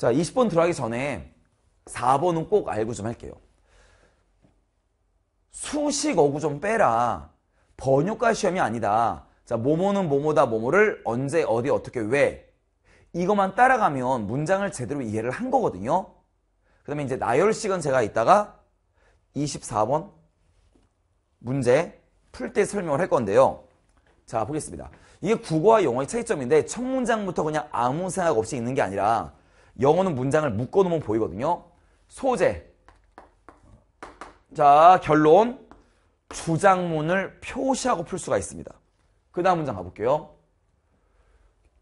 자, 20번 들어가기 전에 4번은 꼭 알고 좀 할게요. 수식 어구 좀 빼라. 번역과 시험이 아니다. 자, 모모는 모모다 모모를 언제 어디 어떻게 왜 이것만 따라가면 문장을 제대로 이해를 한 거거든요. 그 다음에 이제 나열식은 제가 이따가 24번 문제 풀 때 설명을 할 건데요. 자 보겠습니다. 이게 국어와 영어의 차이점인데 첫 문장부터 그냥 아무 생각 없이 읽는 게 아니라 영어는 문장을 묶어놓으면 보이거든요. 소재. 자, 결론. 주장문을 표시하고 풀 수가 있습니다. 그 다음 문장 가볼게요.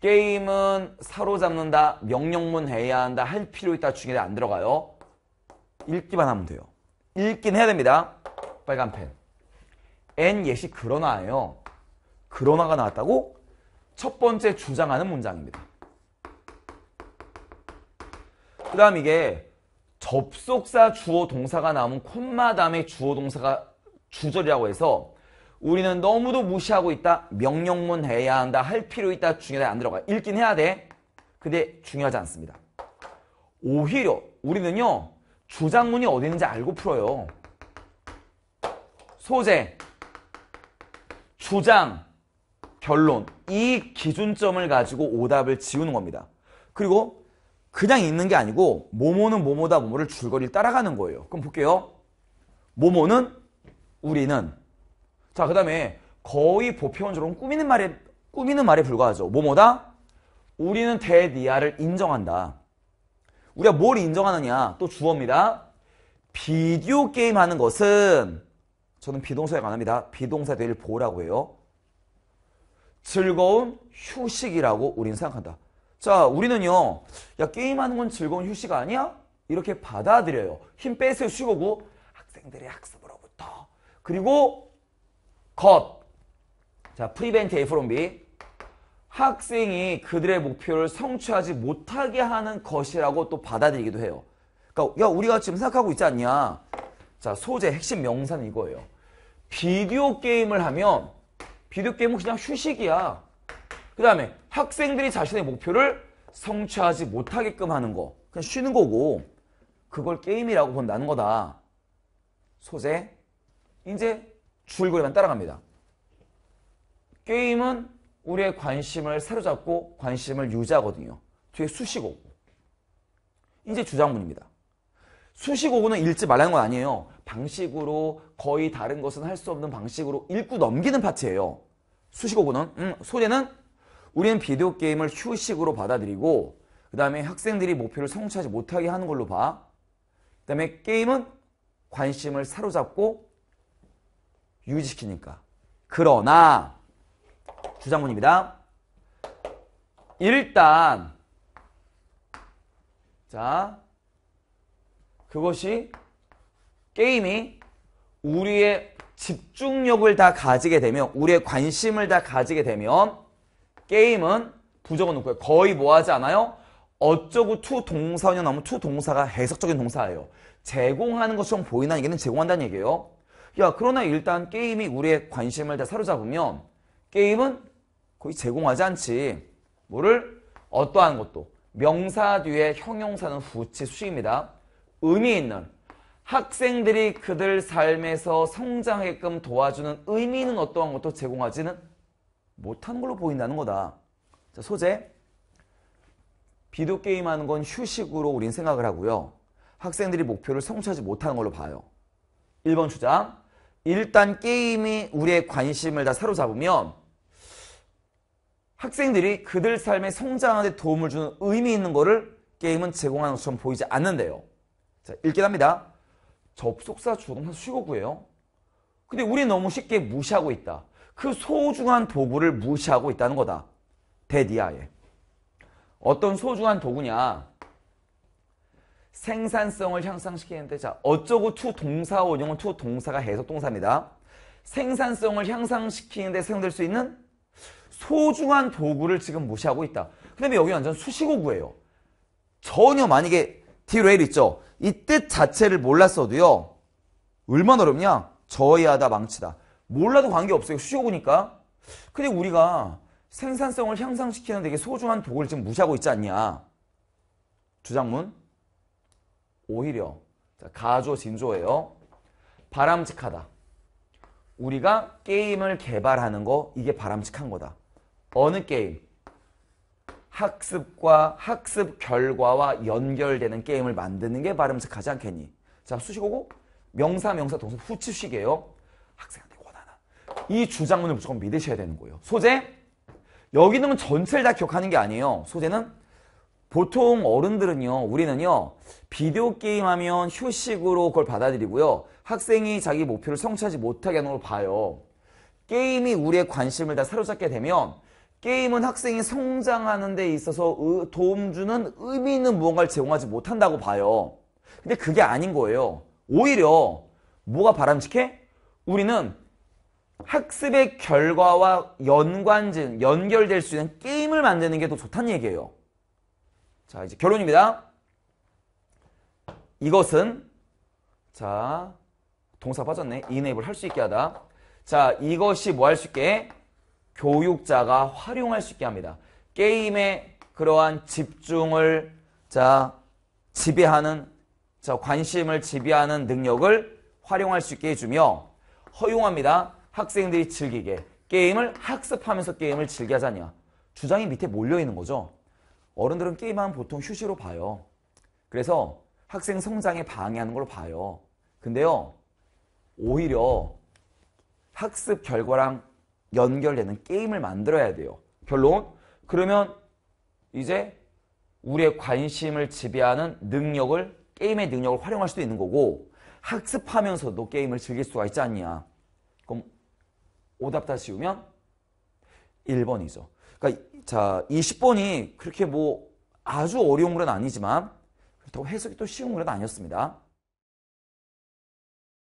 게임은 사로잡는다, 명령문 해야 한다, 할 필요 있다 중에 안 들어가요. 읽기만 하면 돼요. 읽긴 해야 됩니다. 빨간 펜. N 예시 그러나예요. 그러나가 나왔다고? 첫 번째 주장하는 문장입니다. 그 다음 이게 접속사 주어 동사가 나오면 콤마 다음에 주어 동사가 주절이라고 해서 우리는 너무도 무시하고 있다. 명령문 해야 한다. 할 필요 있다. 중요하다. 안 들어가. 읽긴 해야 돼. 근데 중요하지 않습니다. 오히려 우리는요. 주장문이 어디 있는지 알고 풀어요. 소재, 주장, 결론 이 기준점을 가지고 오답을 지우는 겁니다. 그리고 그냥 있는 게 아니고 모모는 모모다 모모를 줄거리를 따라가는 거예요. 그럼 볼게요. 모모는 우리는 자그 다음에 거의 보편적으로 꾸미는 말에 꾸미는 말에 불과하죠. 모모다 우리는 대니아를 인정한다. 우리가 뭘 인정하느냐 또 주어입니다. 비디오 게임 하는 것은 저는 비동사에 관합니다. 비동사 대될 보라고 해요. 즐거운 휴식이라고 우리는 생각한다. 자 우리는요 야 게임하는 건 즐거운 휴식 아니야? 이렇게 받아들여요. 힘 뺏을 요 쉬고고 학생들의 학습으로부터 그리고 것. 자 프리벤트 A from B 학생이 그들의 목표를 성취하지 못하게 하는 것이라고 또 받아들이기도 해요. 그러니까 야 우리가 지금 생각하고 있지 않냐? 자 소재 핵심 명사는 이거예요. 비디오 게임을 하면 비디오 게임은 그냥 휴식이야. 그 다음에 학생들이 자신의 목표를 성취하지 못하게끔 하는 거 그냥 쉬는 거고 그걸 게임이라고 본다는 거다. 소재 이제 줄거리만 따라갑니다. 게임은 우리의 관심을 사로잡고 관심을 유지하거든요. 뒤에 수식어고. 이제 주장문입니다. 수식어고는 읽지 말라는 건 아니에요. 방식으로 거의 다른 것은 할 수 없는 방식으로 읽고 넘기는 파트예요. 수식어고는 음, 소재는 우리는 비디오 게임을 휴식으로 받아들이고 그 다음에 학생들이 목표를 성취하지 못하게 하는 걸로 봐. 그 다음에 게임은 관심을 사로잡고 유지시키니까. 그러나 주장문입니다. 일단 자 그것이 게임이 우리의 집중력을 다 가지게 되면 우리의 관심을 다 가지게 되면 게임은 부적은 놓고요. 거의 뭐 하지 않아요? 어쩌고 투 동사냐 나오면 투 동사가 해석적인 동사예요. 제공하는 것처럼 보이는 얘기는 제공한다는 얘기예요. 야 그러나 일단 게임이 우리의 관심을 다 사로잡으면 게임은 거의 제공하지 않지. 뭐를? 어떠한 것도. 명사 뒤에 형용사는 후치 수식입니다. 의미 있는 학생들이 그들 삶에서 성장하게끔 도와주는 의미 는 어떠한 것도 제공하지는 못한 걸로 보인다는 거다. 자, 소재. 비디오 게임하는 건 휴식으로 우린 생각을 하고요. 학생들이 목표를 성취하지 못하는 걸로 봐요. 1번 주장. 일단 게임이 우리의 관심을 다 사로잡으면 학생들이 그들 삶에 성장하는 데 도움을 주는 의미 있는 거를 게임은 제공하는 것처럼 보이지 않는데요. 자, 읽긴 합니다. 접속사 주동사 수식어구예요. 근데 우리 너무 쉽게 무시하고 있다. 그 소중한 도구를 무시하고 있다는 거다. 데디아에. 어떤 소중한 도구냐. 생산성을 향상시키는데 자 어쩌고 투 동사 원형은 투 동사가 해석 동사입니다. 생산성을 향상시키는데 사용될 수 있는 소중한 도구를 지금 무시하고 있다. 그 근데 여기 완전 수식어구예요. 전혀 만약에 디레일 있죠. 이 뜻 자체를 몰랐어도요. 얼마나 어렵냐. 저해하다 망치다. 몰라도 관계없어요. 수시구니까 근데 우리가 생산성을 향상시키는 되게 소중한 도구를 지금 무시하고 있지 않냐. 주장문. 오히려 가조 진조예요. 바람직하다. 우리가 게임을 개발하는 거 이게 바람직한 거다. 어느 게임? 학습과 학습 결과와 연결되는 게임을 만드는 게 바람직하지 않겠니? 자 수식어고 명사 명사 동사 후치식이에요. 학생 이 주장문을 무조건 믿으셔야 되는 거예요. 소재, 여기 는 전체를 다 기억하는 게 아니에요. 소재는 보통 어른들은요, 우리는요, 비디오 게임 하면 휴식으로 그걸 받아들이고요. 학생이 자기 목표를 성취하지 못하게 하는 걸 봐요. 게임이 우리의 관심을 다 사로잡게 되면 게임은 학생이 성장하는 데 있어서 도움 주는 의미 있는 무언가를 제공하지 못한다고 봐요. 근데 그게 아닌 거예요. 오히려 뭐가 바람직해? 우리는 학습의 결과와 연관된 연결될 수 있는 게임을 만드는 게 더 좋다는 얘기예요. 자, 이제 결론입니다. 이것은 자, 동사 빠졌네. e n a b l 할수 있게 하다. 자, 이것이 뭐 할 수 있게? 교육자가 활용할 수 있게 합니다. 게임에 그러한 집중을 자, 지배하는 자, 관심을 지배하는 능력을 활용할 수 있게 해주며 허용합니다. 학생들이 즐기게 게임을 학습하면서 게임을 즐겨 하자냐 주장이 밑에 몰려있는 거죠. 어른들은 게임하면 보통 휴지로 봐요. 그래서 학생 성장에 방해하는 걸 봐요. 근데요. 오히려 학습 결과랑 연결되는 게임을 만들어야 돼요. 결론? 그러면 이제 우리의 관심을 지배하는 능력을 게임의 능력을 활용할 수도 있는 거고 학습하면서도 게임을 즐길 수가 있지 않냐. 오답 다 씌우면 1번이죠. 그러니까 자, 2 0번이 그렇게 뭐 아주 어려운 글은 아니지만 그렇다고 해석이 또 쉬운 글은 아니었습니다.